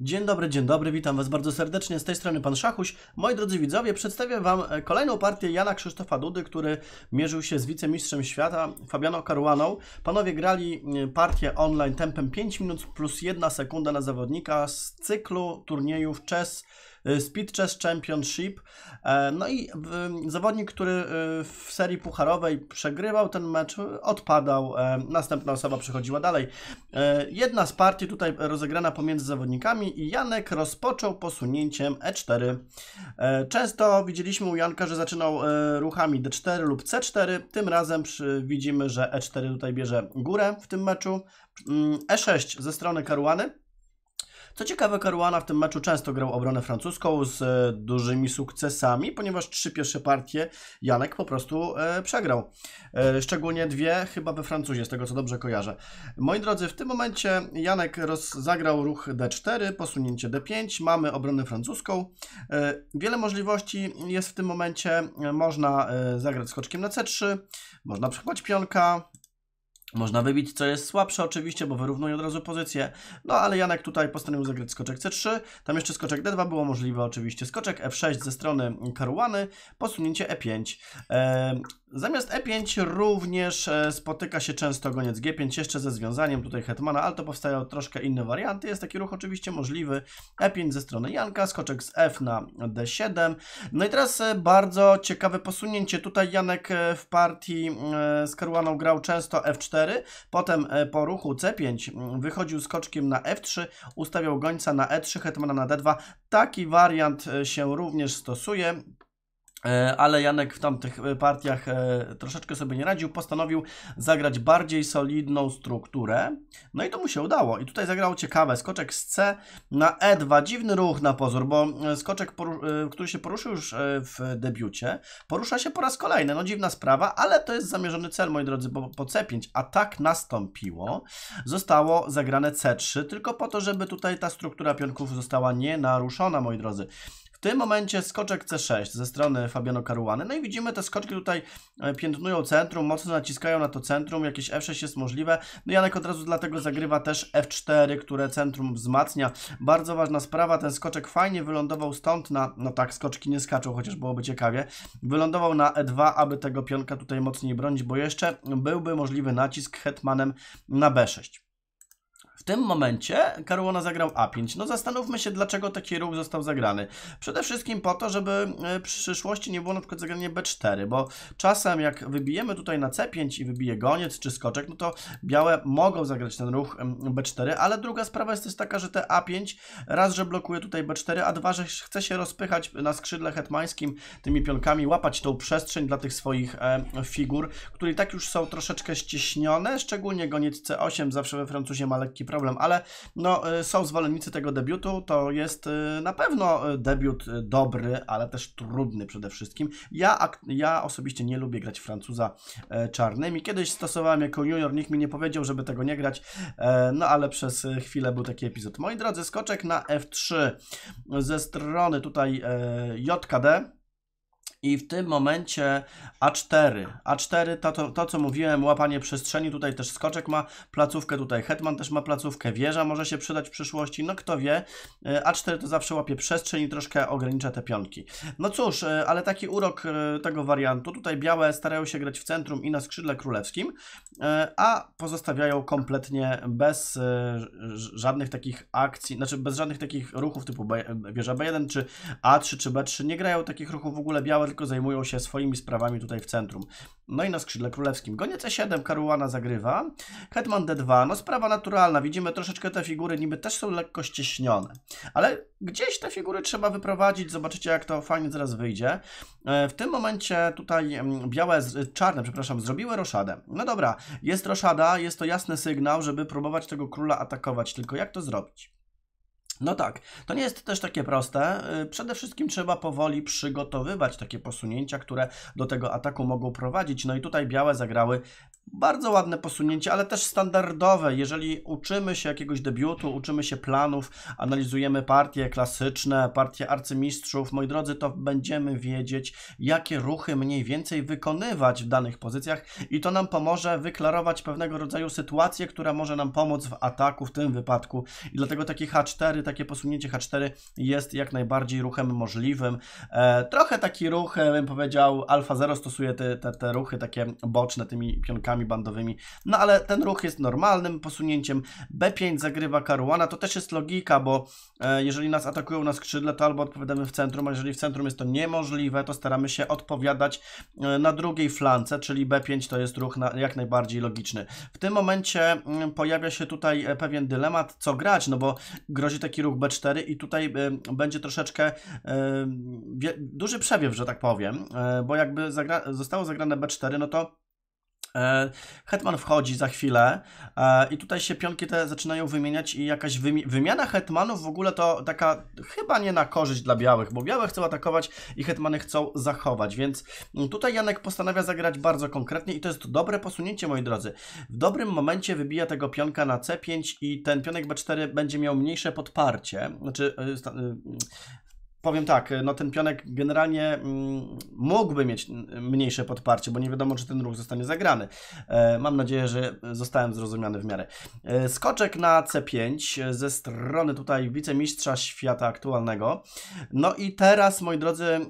Dzień dobry, dzień dobry, witam Was bardzo serdecznie. Z tej strony Pan Szachuś. Moi drodzy widzowie, przedstawię Wam e, kolejną partię Jana Krzysztofa Dudy, który mierzył się z wicemistrzem świata Fabiano Caruaną. Panowie grali e, partię online tempem 5 minut plus 1 sekunda na zawodnika z cyklu turniejów Chess E, Speed Chess Championship. E, no i zawodnik, który e, w serii pucharowej przegrywał ten mecz, odpadał. Następna osoba przechodziła dalej. Jedna z partii tutaj rozegrana pomiędzy zawodnikami i Janek rozpoczął posunięciem E4. Często widzieliśmy u Janka, że zaczynał ruchami D4 lub C4. Tym razem widzimy, że E4 tutaj bierze górę w tym meczu. Mm, E6 ze strony Karuany. Co ciekawe, Caruana w tym meczu często grał obronę francuską z e, dużymi sukcesami, ponieważ trzy pierwsze partie Janek po prostu e, przegrał. E, szczególnie dwie chyba we Francuzie, z tego co dobrze kojarzę. Moi drodzy, w tym momencie Janek zagrał ruch D4, posunięcie D5, mamy obronę francuską. wiele możliwości jest w tym momencie, można zagrać skoczkiem na C3, można przekłać pionka, można wybić, co jest słabsze oczywiście, bo wyrównuje od razu pozycję. No ale Janek tutaj postanowił zagrać skoczek C3. Tam jeszcze skoczek D2 było możliwe oczywiście. Skoczek F6 ze strony karułany, posunięcie E5. Eee, Zamiast E5 również e, spotyka się często goniec G5, jeszcze ze związaniem tutaj hetmana, ale to powstają troszkę inne warianty. Jest taki ruch oczywiście możliwy. E5 ze strony Janka, skoczek z F na D7. No i teraz e, bardzo ciekawe posunięcie. Tutaj Janek e, w partii z Karuaną grał często F4, potem po ruchu C5 mm, wychodził skoczkiem na F3, ustawiał gońca na E3, hetmana na D2. Taki wariant się również stosuje. E, ale Janek w tamtych e, partiach e, troszeczkę sobie nie radził, postanowił zagrać bardziej solidną strukturę. No i to mu się udało. I tutaj zagrało ciekawe. Skoczek z C na E2. Dziwny ruch na pozór, bo skoczek, który się poruszył już w debiucie, porusza się po raz kolejny. No dziwna sprawa, ale to jest zamierzony cel, moi drodzy, bo po C5 tak nastąpiło. Zostało zagrane C3, tylko po to, żeby tutaj ta struktura pionków została nienaruszona, moi drodzy. W tym momencie skoczek C6 ze strony Fabiano Caruany. No i widzimy, te skoczki tutaj e, piętnują centrum, mocno naciskają na to centrum, jakieś F6 jest możliwe. No Janek od razu dlatego zagrywa też F4, które centrum wzmacnia. Bardzo ważna sprawa, ten skoczek fajnie wylądował stąd na, no tak, skoczki nie skaczą, chociaż byłoby ciekawie. Wylądował na E2, aby tego pionka tutaj mocniej bronić, bo jeszcze byłby możliwy nacisk hetmanem na B6. W tym momencie Caruana zagrał A5. No zastanówmy się, dlaczego taki ruch został zagrany. Przede wszystkim po to, żeby e, w przyszłości nie było na przykład zagranie B4, bo czasem jak wybijemy tutaj na C5 i wybije goniec czy skoczek, no to białe mogą zagrać ten ruch B4, ale druga sprawa jest też taka, że te A5 raz, że blokuje tutaj B4, a dwa, że chce się rozpychać na skrzydle hetmańskim tymi pionkami, łapać tą przestrzeń dla tych swoich e, figur, które i tak już są troszeczkę ściśnione, szczególnie goniec C8 zawsze we Francuzie ma lekki problem, ale no, y, są zwolennicy tego debiutu. To jest y, na pewno y, debiut dobry, ale też trudny przede wszystkim. Ja, ja osobiście nie lubię grać Francuza e, czarnymi. Kiedyś stosowałem jako junior, nikt mi nie powiedział, żeby tego nie grać, e, no ale przez e, chwilę był taki epizod. Moi drodzy, skoczek na F3 ze strony tutaj JKD i w tym momencie A4. A4 to, to, to, co mówiłem, łapanie przestrzeni, tutaj też skoczek ma placówkę, tutaj hetman też ma placówkę, wieża może się przydać w przyszłości, no kto wie. E, A4 to zawsze łapie przestrzeń i troszkę ogranicza te pionki. No cóż, e, ale taki urok e, tego wariantu, tutaj białe starają się grać w centrum i na skrzydle królewskim, a pozostawiają kompletnie bez żadnych takich akcji, znaczy bez żadnych takich ruchów typu wieża B1 czy A3 czy B3, nie grają takich ruchów w ogóle białe, tylko zajmują się swoimi sprawami tutaj w centrum. No i na skrzydle królewskim. Goniec E7, Karuana zagrywa. Hetman D2, no sprawa naturalna. Widzimy troszeczkę te figury niby też są lekko ścieśnione. Ale gdzieś te figury trzeba wyprowadzić. Zobaczycie jak to fajnie zaraz wyjdzie. E, w tym momencie tutaj mm, białe, y, czarne, przepraszam, zrobiły roszadę. No dobra, jest roszada, jest to jasny sygnał, żeby próbować tego króla atakować. Tylko jak to zrobić? No tak, to nie jest też takie proste. Y, przede wszystkim trzeba powoli przygotowywać takie posunięcia, które do tego ataku mogą prowadzić. No i tutaj białe zagrały bardzo ładne posunięcie, ale też standardowe. Jeżeli uczymy się jakiegoś debiutu, uczymy się planów, analizujemy partie klasyczne, partie arcymistrzów, moi drodzy, to będziemy wiedzieć, jakie ruchy mniej więcej wykonywać w danych pozycjach i to nam pomoże wyklarować pewnego rodzaju sytuację, która może nam pomóc w ataku w tym wypadku. I dlatego taki H4 takie posunięcie H4 jest jak najbardziej ruchem możliwym. E, trochę taki ruch, e, bym powiedział, Alfa 0 stosuje te, te, te ruchy takie boczne tymi pionkami bandowymi, no ale ten ruch jest normalnym posunięciem. B5 zagrywa Karuana, to też jest logika, bo e, jeżeli nas atakują na skrzydle, to albo odpowiadamy w centrum, a jeżeli w centrum jest to niemożliwe, to staramy się odpowiadać na drugiej flance, czyli B5 to jest ruch na, jak najbardziej logiczny. W tym momencie mm, pojawia się tutaj pewien dylemat, co grać, no bo grozi taki taki ruch B4 i tutaj e, będzie troszeczkę e, duży przewiew, że tak powiem, e, bo jakby zagra zostało zagrane B4, no to E, Hetman wchodzi za chwilę e, i tutaj się pionki te zaczynają wymieniać i jakaś wymiana hetmanów w ogóle to taka chyba nie na korzyść dla białych, bo białe chcą atakować i hetmany chcą zachować, więc tutaj Janek postanawia zagrać bardzo konkretnie i to jest dobre posunięcie, moi drodzy. W dobrym momencie wybija tego pionka na C5 i ten pionek B4 będzie miał mniejsze podparcie, znaczy e, Powiem tak, e, no ten pionek generalnie mm, mógłby mieć mniejsze podparcie, bo nie wiadomo, czy ten ruch zostanie zagrany. E, mam nadzieję, że zostałem zrozumiany w miarę. E, skoczek na C5 ze strony tutaj wicemistrza świata aktualnego. No i teraz, moi drodzy,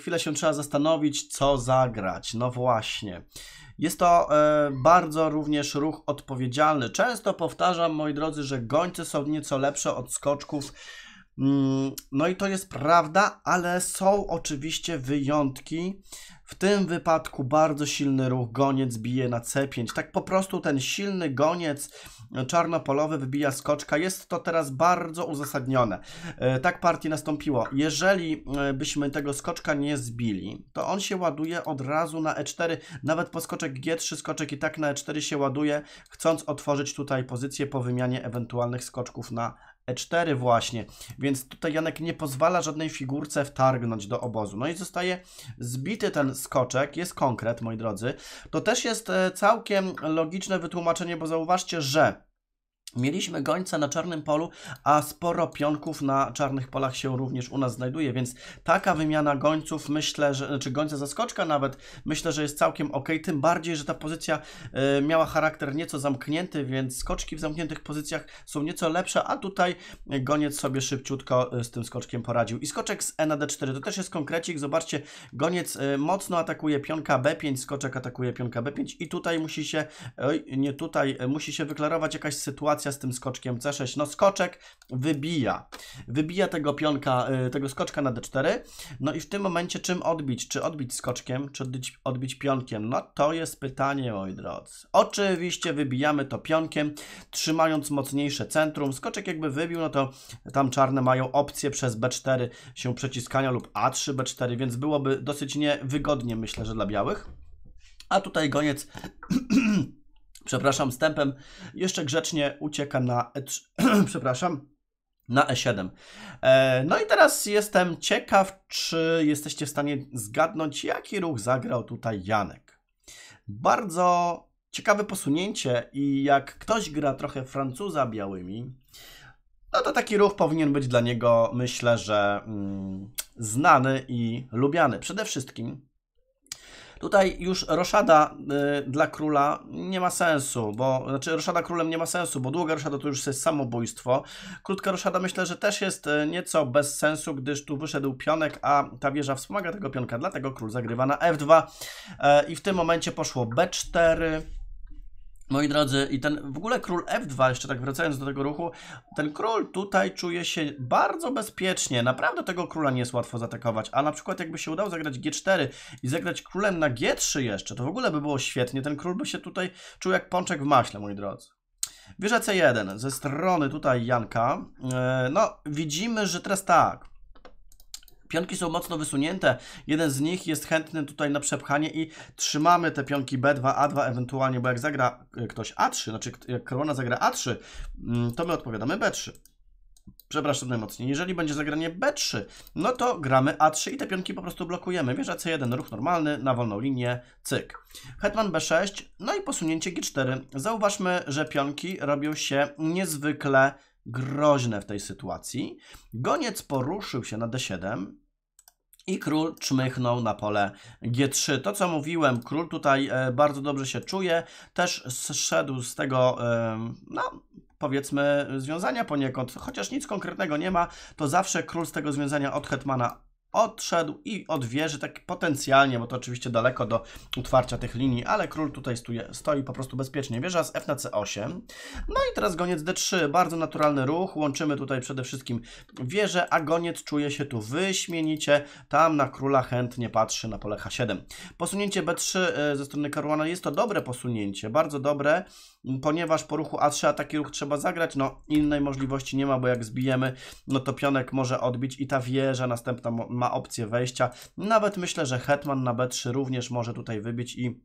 chwilę się trzeba zastanowić, co zagrać. No właśnie. Jest to bardzo również ruch odpowiedzialny. Często powtarzam, moi drodzy, że gońce są nieco lepsze od skoczków Mm, no i to jest prawda, ale są oczywiście wyjątki. W tym wypadku bardzo silny ruch, goniec bije na C5. Tak po prostu ten silny goniec czarnopolowy wybija skoczka. Jest to teraz bardzo uzasadnione. E, tak partii nastąpiło. Jeżeli e, byśmy tego skoczka nie zbili, to on się ładuje od razu na E4. Nawet po skoczek G3 skoczek i tak na E4 się ładuje, chcąc otworzyć tutaj pozycję po wymianie ewentualnych skoczków na E4 właśnie, więc tutaj Janek nie pozwala żadnej figurce wtargnąć do obozu. No i zostaje zbity ten skoczek, jest konkret, moi drodzy. To też jest e, całkiem logiczne wytłumaczenie, bo zauważcie, że Mieliśmy gońca na czarnym polu, a sporo pionków na czarnych polach się również u nas znajduje, więc taka wymiana gońców, myślę, że, czy gońca zaskoczka nawet, myślę, że jest całkiem ok. Tym bardziej, że ta pozycja y, miała charakter nieco zamknięty, więc skoczki w zamkniętych pozycjach są nieco lepsze, a tutaj goniec sobie szybciutko y, z tym skoczkiem poradził. I skoczek z E na D4 to też jest konkrecik. Zobaczcie, goniec y, mocno atakuje pionka B5, skoczek atakuje pionka B5 i tutaj musi się, nie tutaj, y, musi się wyklarować jakaś sytuacja sytuacja z tym skoczkiem C6? No skoczek wybija. Wybija tego pionka, y, tego skoczka na D4. No i w tym momencie czym odbić? Czy odbić skoczkiem, czy odbić, odbić pionkiem? No to jest pytanie, moi drodzy. Oczywiście wybijamy to pionkiem, trzymając mocniejsze centrum. Skoczek jakby wybił, no to tam czarne mają opcję przez B4 się przeciskania lub A3, B4, więc byłoby dosyć niewygodnie, myślę, że dla białych. A tutaj goniec przepraszam, stępem jeszcze grzecznie ucieka na E3, przepraszam, na E7. E, no i teraz jestem ciekaw, czy jesteście w stanie zgadnąć, jaki ruch zagrał tutaj Janek. Bardzo ciekawe posunięcie i jak ktoś gra trochę Francuza białymi, no to taki ruch powinien być dla niego, myślę, że mm, znany i lubiany. Przede wszystkim Tutaj już roszada y, dla króla nie ma sensu, bo znaczy roszada królem nie ma sensu, bo długa roszada to już jest samobójstwo. Krótka roszada myślę, że też jest y, nieco bez sensu, gdyż tu wyszedł pionek, a ta wieża wspomaga tego pionka, dlatego król zagrywa na f2 y, i w tym momencie poszło b4. Moi drodzy, i ten w ogóle król F2, jeszcze tak wracając do tego ruchu, ten król tutaj czuje się bardzo bezpiecznie. Naprawdę tego króla nie jest łatwo zaatakować. A na przykład, jakby się udało zagrać G4 i zagrać królem na G3 jeszcze, to w ogóle by było świetnie. Ten król by się tutaj czuł jak pączek w maśle, moi drodzy. Wieża C1 ze strony tutaj Janka. E, no, widzimy, że teraz tak. Pionki są mocno wysunięte. Jeden z nich jest chętny tutaj na przepchanie i trzymamy te pionki B2, A2 ewentualnie, bo jak zagra e, ktoś A3, znaczy jak korona zagra A3, mm, to my odpowiadamy B3. Przepraszam najmocniej. Jeżeli będzie zagranie B3, no to gramy A3 i te pionki po prostu blokujemy. Wieża C1, ruch normalny, na wolną linię, cyk. Hetman B6, no i posunięcie G4. Zauważmy, że pionki robią się niezwykle groźne w tej sytuacji. Goniec poruszył się na D7, i król czmychnął na pole G3. To co mówiłem, król tutaj e, bardzo dobrze się czuje, też zszedł z tego, e, no powiedzmy, związania poniekąd, chociaż nic konkretnego nie ma, to zawsze król z tego związania od hetmana odszedł i od wieży, tak potencjalnie, bo to oczywiście daleko do utwarcia tych linii, ale król tutaj stuje, stoi po prostu bezpiecznie. Wieża z F na C8. No i teraz goniec D3, bardzo naturalny ruch. Łączymy tutaj przede wszystkim wieżę, a goniec czuje się tu wyśmienicie. Tam na króla chętnie patrzy na pole H7. Posunięcie B3 e, ze strony karłana jest to dobre posunięcie, bardzo dobre ponieważ po ruchu A3 a taki ruch trzeba zagrać, no innej możliwości nie ma, bo jak zbijemy, no to pionek może odbić i ta wieża następna ma opcję wejścia. Nawet myślę, że hetman na B3 również może tutaj wybić i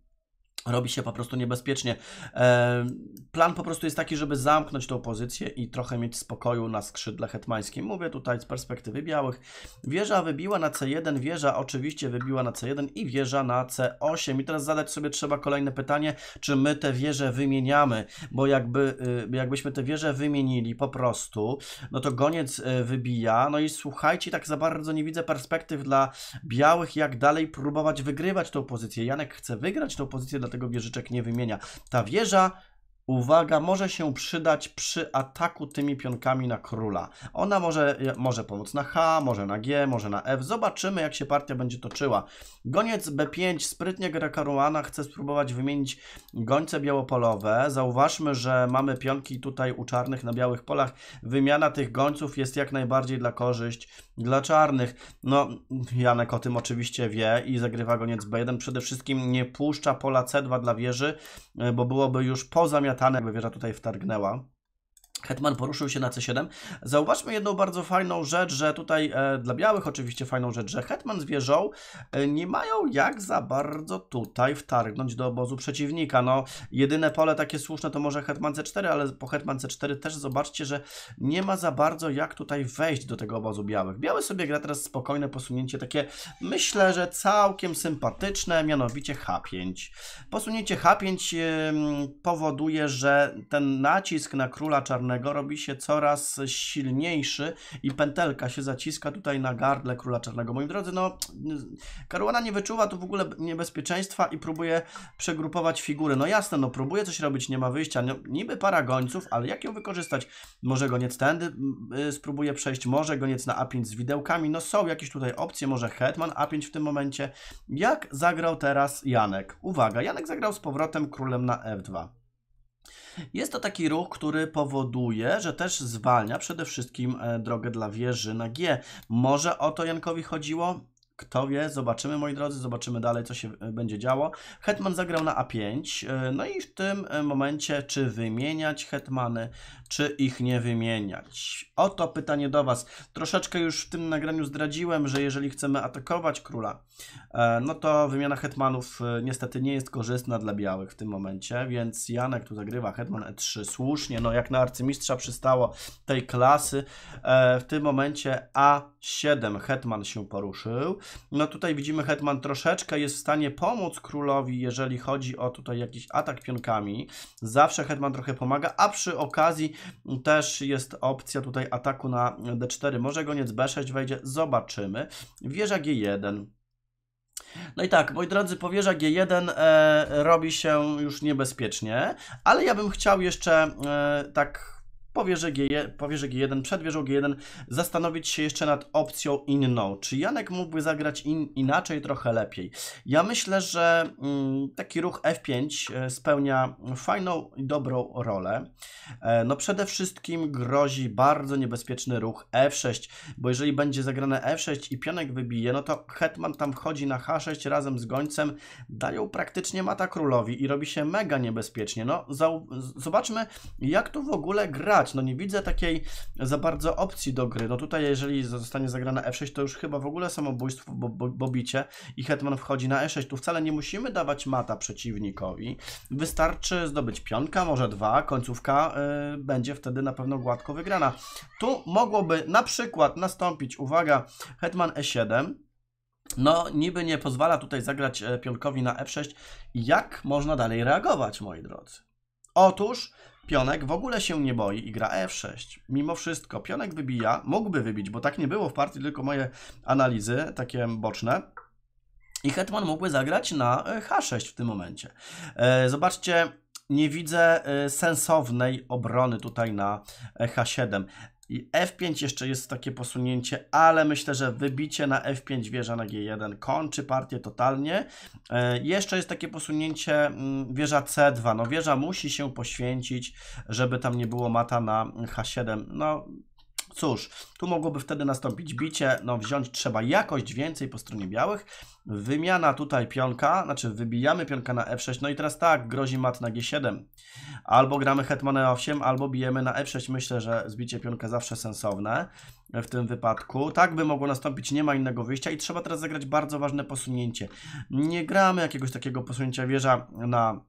robi się po prostu niebezpiecznie. E, plan po prostu jest taki, żeby zamknąć tą pozycję i trochę mieć spokoju na skrzydle hetmańskim. Mówię tutaj z perspektywy białych. Wieża wybiła na C1, wieża oczywiście wybiła na C1 i wieża na C8. I teraz zadać sobie trzeba kolejne pytanie, czy my te wieże wymieniamy, bo jakby, y, jakbyśmy te wieże wymienili po prostu, no to goniec y, wybija, no i słuchajcie, tak za bardzo nie widzę perspektyw dla białych, jak dalej próbować wygrywać tą pozycję. Janek chce wygrać tą pozycję, dlatego tego wieżyczek nie wymienia. Ta wieża uwaga, może się przydać przy ataku tymi pionkami na króla. Ona może, może pomóc na H, może na G, może na F. Zobaczymy, jak się partia będzie toczyła. Goniec B5, sprytnie gra karuana, chce spróbować wymienić gońce białopolowe. Zauważmy, że mamy pionki tutaj u czarnych na białych polach. Wymiana tych gońców jest jak najbardziej dla korzyść dla czarnych. No, Janek o tym oczywiście wie i zagrywa goniec B1. Przede wszystkim nie puszcza pola C2 dla wieży, bo byłoby już po zamiataniu katana jakby wieża tutaj wtargnęła. Hetman poruszył się na C7. Zauważmy jedną bardzo fajną rzecz, że tutaj e, dla białych oczywiście fajną rzecz, że Hetman z wieżą e, nie mają jak za bardzo tutaj wtargnąć do obozu przeciwnika. No, jedyne pole takie słuszne to może Hetman C4, ale po Hetman C4 też zobaczcie, że nie ma za bardzo jak tutaj wejść do tego obozu białych. Biały sobie gra teraz spokojne posunięcie, takie myślę, że całkiem sympatyczne, mianowicie H5. Posunięcie H5 e, powoduje, że ten nacisk na króla czarnego Czarnego robi się coraz silniejszy i pętelka się zaciska tutaj na gardle Króla Czarnego. Moi drodzy, no Karuana nie wyczuwa tu w ogóle niebezpieczeństwa i próbuje przegrupować figury. No jasne, no próbuje coś robić, nie ma wyjścia. No, niby para gońców, ale jak ją wykorzystać? Może goniec tędy yy, spróbuje przejść, może goniec na A5 z widełkami. No są jakieś tutaj opcje, może hetman A5 w tym momencie. Jak zagrał teraz Janek? Uwaga, Janek zagrał z powrotem królem na F2. Jest to taki ruch, który powoduje, że też zwalnia przede wszystkim e, drogę dla wieży na G. Może o to Jankowi chodziło? Kto wie, zobaczymy moi drodzy, zobaczymy dalej co się e, będzie działo. Hetman zagrał na A5, e, no i w tym e, momencie czy wymieniać hetmany, czy ich nie wymieniać? Oto pytanie do Was. Troszeczkę już w tym nagraniu zdradziłem, że jeżeli chcemy atakować króla, no to wymiana hetmanów niestety nie jest korzystna dla białych w tym momencie, więc Janek tu zagrywa hetman E3 słusznie, no jak na arcymistrza przystało tej klasy, w tym momencie A7 hetman się poruszył, no tutaj widzimy, Hetman troszeczkę jest w stanie pomóc królowi, jeżeli chodzi o tutaj jakiś atak pionkami. Zawsze Hetman trochę pomaga, a przy okazji też jest opcja tutaj ataku na d4. Może goniec b6 wejdzie, zobaczymy. Wieża g1. No i tak, moi drodzy, powierza G1 e, robi się już niebezpiecznie, ale ja bym chciał jeszcze e, tak że G1, że G1, przed wieżą G1, zastanowić się jeszcze nad opcją inną. Czy Janek mógłby zagrać in, inaczej, trochę lepiej? Ja myślę, że mm, taki ruch F5 e, spełnia fajną i dobrą rolę. E, no przede wszystkim grozi bardzo niebezpieczny ruch F6, bo jeżeli będzie zagrane F6 i pionek wybije, no to hetman tam wchodzi na H6 razem z gońcem, dają praktycznie mata królowi i robi się mega niebezpiecznie. No zobaczmy, jak tu w ogóle grać grać. No nie widzę takiej za bardzo opcji do gry. No tutaj jeżeli zostanie zagrana F6, e to już chyba w ogóle samobójstwo, bo, bo, bo bicie i hetman wchodzi na E6. Tu wcale nie musimy dawać mata przeciwnikowi. Wystarczy zdobyć pionka, może dwa, końcówka y, będzie wtedy na pewno gładko wygrana. Tu mogłoby na przykład nastąpić, uwaga, hetman E7, no, niby nie pozwala tutaj zagrać e, pionkowi na F6. E Jak można dalej reagować, moi drodzy? Otóż Pionek w ogóle się nie boi i gra F6. Mimo wszystko, pionek wybija, mógłby wybić, bo tak nie było w partii, tylko moje analizy, takie boczne. I hetman mógłby zagrać na e, H6 w tym momencie. E, zobaczcie, nie widzę e, sensownej obrony tutaj na H7. I F5 jeszcze jest takie posunięcie, ale myślę, że wybicie na F5 wieża na G1 kończy partię totalnie. E, jeszcze jest takie posunięcie mm, wieża C2. No wieża musi się poświęcić, żeby tam nie było mata na H7. No Cóż, tu mogłoby wtedy nastąpić bicie, no wziąć trzeba jakość więcej po stronie białych. Wymiana tutaj pionka, znaczy wybijamy pionka na f6, no i teraz tak, grozi mat na g7. Albo gramy hetman e8, albo bijemy na f6, myślę, że zbicie pionka zawsze sensowne w tym wypadku. Tak by mogło nastąpić, nie ma innego wyjścia i trzeba teraz zagrać bardzo ważne posunięcie. Nie gramy jakiegoś takiego posunięcia wieża na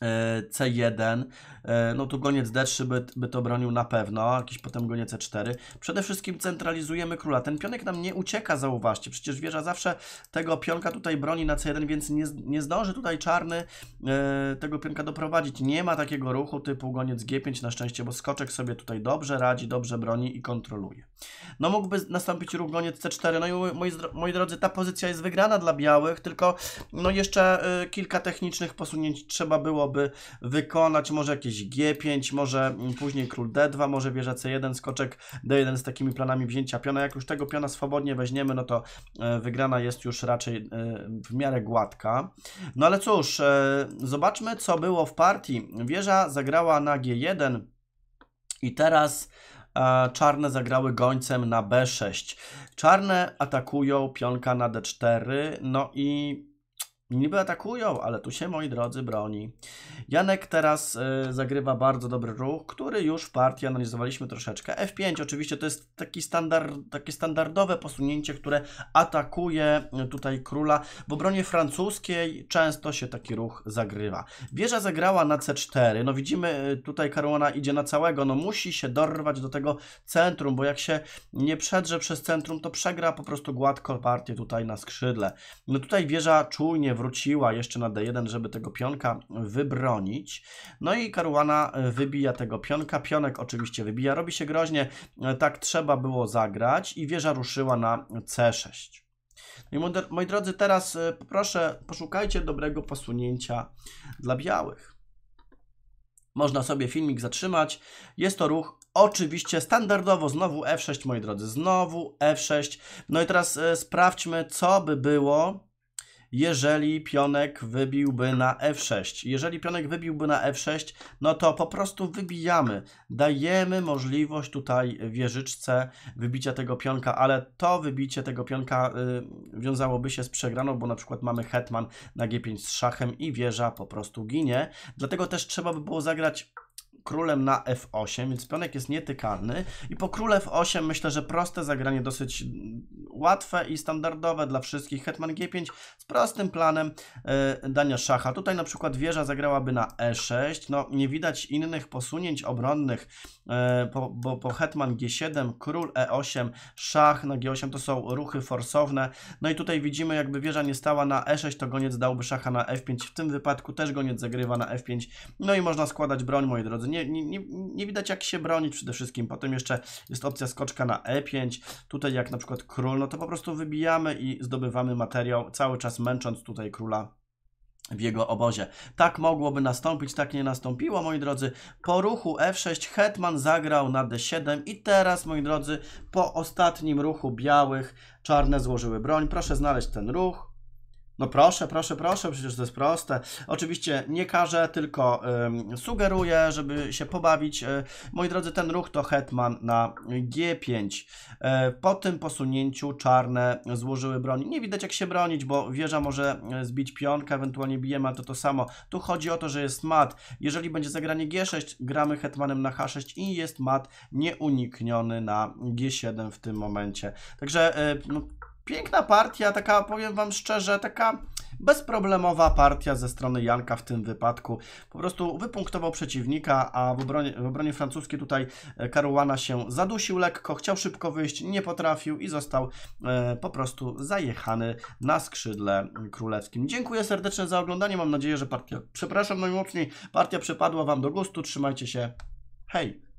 E, C1, e, no tu goniec D3 by, by to bronił na pewno, jakiś potem goniec e C4. Przede wszystkim centralizujemy króla. Ten pionek nam nie ucieka, zauważcie, przecież wieża zawsze tego pionka tutaj broni na C1, więc nie, nie zdąży tutaj czarny e, tego pionka doprowadzić. Nie ma takiego ruchu typu goniec G5 na szczęście, bo skoczek sobie tutaj dobrze radzi, dobrze broni i kontroluje. No mógłby nastąpić ruch goniec C4, no i moi, moi drodzy, ta pozycja jest wygrana dla białych, tylko no jeszcze kilka technicznych posunięć trzeba było dałoby wykonać, może jakieś G5, może mm, później król D2, może wieża C1, skoczek D1 z takimi planami wzięcia piona. Jak już tego piona swobodnie weźmiemy, no to e, wygrana jest już raczej e, w miarę gładka. No ale cóż, e, zobaczmy co było w partii. Wieża zagrała na G1 i teraz czarne zagrały gońcem na B6. Czarne atakują pionka na D4, no i Niby atakują, ale tu się, moi drodzy, broni. Janek teraz y, zagrywa bardzo dobry ruch, który już w partii analizowaliśmy troszeczkę. F5 oczywiście to jest taki standard, takie standardowe posunięcie, które atakuje y, tutaj króla. W obronie francuskiej często się taki ruch zagrywa. Wieża zagrała na C4. No widzimy y, tutaj Karłona idzie na całego. No musi się dorwać do tego centrum, bo jak się nie przedrze przez centrum, to przegra po prostu gładko partię tutaj na skrzydle. No tutaj wieża czujnie wróciła jeszcze na D1, żeby tego pionka wybrać bronić. No i Karuana e, wybija tego pionka, pionek oczywiście wybija, robi się groźnie, e, tak trzeba było zagrać i wieża ruszyła na C6. No i moi drodzy, teraz e, proszę, poszukajcie dobrego posunięcia dla białych. Można sobie filmik zatrzymać. Jest to ruch Oczywiście standardowo znowu F6, moi drodzy, znowu F6. No i teraz sprawdźmy, co by było, jeżeli pionek wybiłby na f6. Jeżeli pionek wybiłby na f6, no to po prostu wybijamy. Dajemy możliwość tutaj wieżyczce wybicia tego pionka, ale to wybicie tego pionka y, wiązałoby się z przegraną, bo na przykład mamy hetman na g5 z szachem i wieża po prostu ginie. Dlatego też trzeba by było zagrać królem na f8, więc pionek jest nietykalny i po król f8 myślę, że proste zagranie dosyć łatwe i standardowe dla wszystkich. Hetman g5 z prostym planem e, dania szacha. Tutaj na przykład wieża zagrałaby na e6, no nie widać innych posunięć obronnych, bo, e, bo, po hetman g7, król e8, szach na g8 to są ruchy forsowne. No i tutaj widzimy jakby wieża nie stała na e6, to goniec dałby szacha na f5, w tym wypadku też goniec zagrywa na f5. No i można składać broń, moi drodzy, nie, nie, nie widać jak się bronić przede wszystkim. Potem jeszcze jest opcja skoczka na E5. Tutaj jak na przykład król, no to po prostu wybijamy i zdobywamy materiał, cały czas męcząc tutaj króla w jego obozie. Tak mogłoby nastąpić, tak nie nastąpiło, moi drodzy. Po ruchu F6 hetman zagrał na D7 i teraz, moi drodzy, po ostatnim ruchu białych czarne złożyły broń. Proszę znaleźć ten ruch. No proszę, proszę, proszę, przecież to jest proste. Oczywiście nie każę, tylko y, sugeruję, żeby się pobawić. E, moi drodzy, ten ruch to hetman na G5. E, po tym posunięciu czarne złożyły broń. Nie widać jak się bronić, bo wieża może e, zbić pionka, ewentualnie bije mat, to to samo. Tu chodzi o to, że jest mat. Jeżeli będzie zagranie G6, gramy hetmanem na H6 i jest mat nieunikniony na G7 w tym momencie. Także no, Piękna partia, taka powiem Wam szczerze, taka bezproblemowa partia ze strony Janka w tym wypadku. Po prostu wypunktował przeciwnika, a w obronie, w obronie francuskiej tutaj Karuana e, się zadusił lekko, chciał szybko wyjść, nie potrafił i został e, po prostu zajechany na skrzydle królewskim. Dziękuję serdecznie za oglądanie, mam nadzieję, że partia, przepraszam najmocniej, partia przypadła Wam do gustu, trzymajcie się, hej!